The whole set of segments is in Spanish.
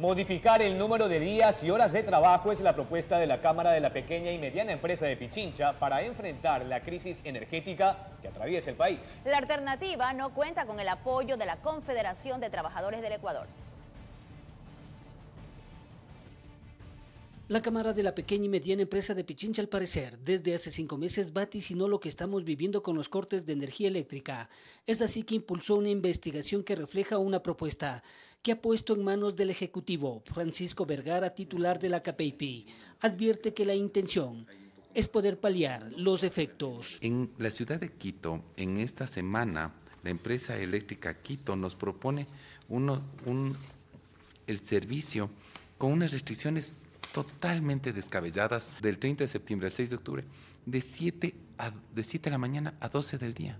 Modificar el número de días y horas de trabajo es la propuesta de la Cámara de la Pequeña y Mediana Empresa de Pichincha para enfrentar la crisis energética que atraviesa el país. La alternativa no cuenta con el apoyo de la Confederación de Trabajadores del Ecuador. La Cámara de la Pequeña y Mediana Empresa de Pichincha, al parecer, desde hace cinco meses vaticinó lo que estamos viviendo con los cortes de energía eléctrica. Es así que impulsó una investigación que refleja una propuesta que ha puesto en manos del Ejecutivo, Francisco Vergara, titular de la CAPEIPI. Advierte que la intención es poder paliar los efectos. En la ciudad de Quito, en esta semana, la empresa eléctrica Quito nos propone el servicio con unas restricciones totalmente descabelladas del 30 de septiembre al 6 de octubre, de 7, a, de 7 de la mañana a 12 del día,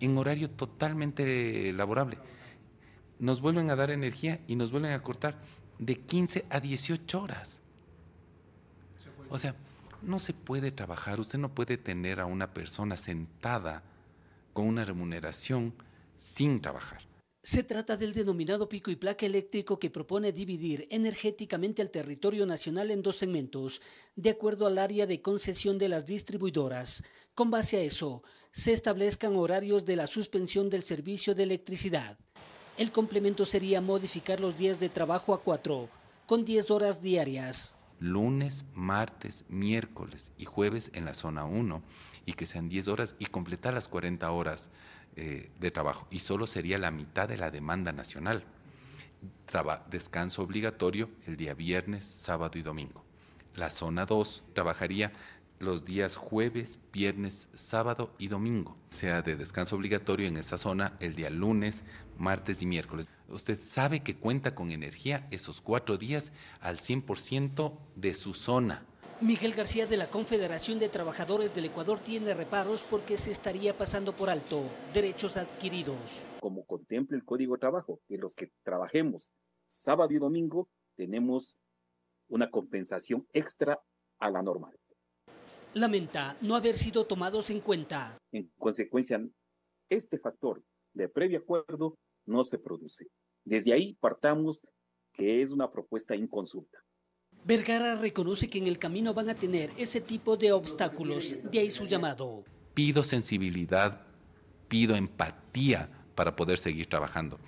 en horario totalmente laborable. Nos vuelven a dar energía y nos vuelven a cortar de 15 a 18 horas. O sea, no se puede trabajar, usted no puede tener a una persona sentada con una remuneración sin trabajar. Se trata del denominado pico y placa eléctrico que propone dividir energéticamente el territorio nacional en dos segmentos, de acuerdo al área de concesión de las distribuidoras. Con base a eso, se establezcan horarios de la suspensión del servicio de electricidad. El complemento sería modificar los días de trabajo a cuatro, con diez horas diarias. Lunes, martes, miércoles y jueves en la zona 1 y que sean 10 horas y completar las 40 horas eh, de trabajo y solo sería la mitad de la demanda nacional. descanso obligatorio el día viernes, sábado y domingo. La zona 2 trabajaría los días jueves, viernes, sábado y domingo. Sea de descanso obligatorio en esa zona el día lunes, martes y miércoles. Usted sabe que cuenta con energía esos cuatro días al 100% de su zona Miguel García de la Confederación de Trabajadores del Ecuador tiene reparos porque se estaría pasando por alto derechos adquiridos. Como contempla el Código de Trabajo, en los que trabajemos sábado y domingo tenemos una compensación extra a la normal. Lamenta no haber sido tomados en cuenta. En consecuencia, este factor de previo acuerdo no se produce. Desde ahí partamos que es una propuesta inconsulta. Vergara reconoce que en el camino van a tener ese tipo de obstáculos, de ahí su llamado. Pido sensibilidad, pido empatía para poder seguir trabajando.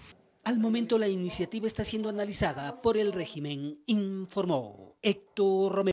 Al momento la iniciativa está siendo analizada por el régimen, informó Héctor Romero.